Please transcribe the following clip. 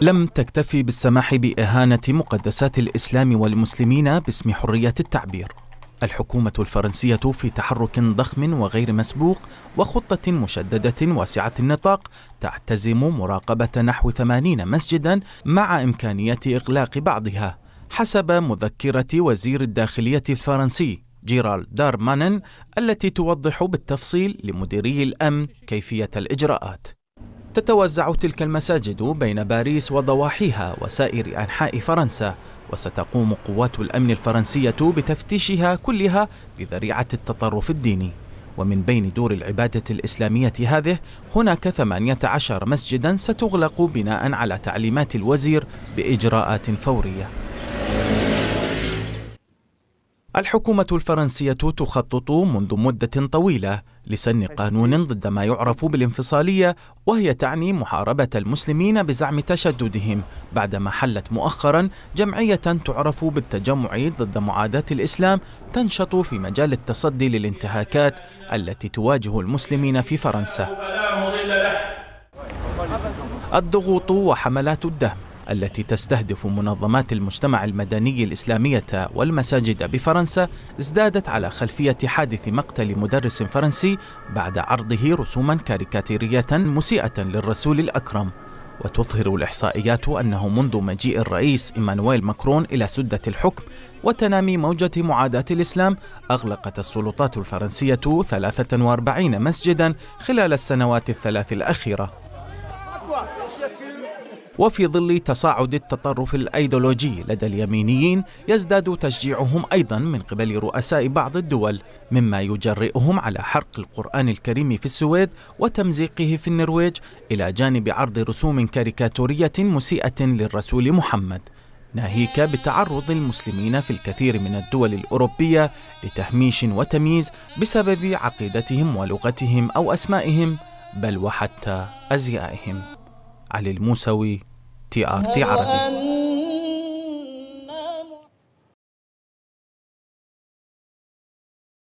لم تكتفي بالسماح بإهانة مقدسات الإسلام والمسلمين باسم حرية التعبير الحكومة الفرنسية في تحرك ضخم وغير مسبوق وخطة مشددة واسعة النطاق تعتزم مراقبة نحو 80 مسجدا مع إمكانية إغلاق بعضها حسب مذكرة وزير الداخلية الفرنسي جيرالد دارمانن التي توضح بالتفصيل لمديري الأمن كيفية الإجراءات تتوزع تلك المساجد بين باريس وضواحيها وسائر أنحاء فرنسا وستقوم قوات الأمن الفرنسية بتفتيشها كلها بذريعة التطرف الديني ومن بين دور العبادة الإسلامية هذه هناك 18 مسجدا ستغلق بناء على تعليمات الوزير بإجراءات فورية الحكومة الفرنسية تخطط منذ مدة طويلة لسن قانون ضد ما يعرف بالانفصالية وهي تعني محاربة المسلمين بزعم تشددهم بعدما حلت مؤخرا جمعية تعرف بالتجمع ضد معاداة الإسلام تنشط في مجال التصدي للانتهاكات التي تواجه المسلمين في فرنسا الضغوط وحملات الدهم التي تستهدف منظمات المجتمع المدني الإسلامية والمساجد بفرنسا ازدادت على خلفية حادث مقتل مدرس فرنسي بعد عرضه رسوما كاريكاتيرية مسيئة للرسول الأكرم وتظهر الإحصائيات أنه منذ مجيء الرئيس إيمانويل ماكرون إلى سدة الحكم وتنامي موجة معاداة الإسلام أغلقت السلطات الفرنسية 43 مسجدا خلال السنوات الثلاث الأخيرة وفي ظل تصاعد التطرف الايديولوجي لدى اليمينيين يزداد تشجيعهم ايضا من قبل رؤساء بعض الدول مما يجرئهم على حرق القران الكريم في السويد وتمزيقه في النرويج الى جانب عرض رسوم كاريكاتوريه مسيئه للرسول محمد ناهيك بتعرض المسلمين في الكثير من الدول الاوروبيه لتهميش وتمييز بسبب عقيدتهم ولغتهم او اسمائهم بل وحتى ازيائهم علي الموسوي تي ار تي عربي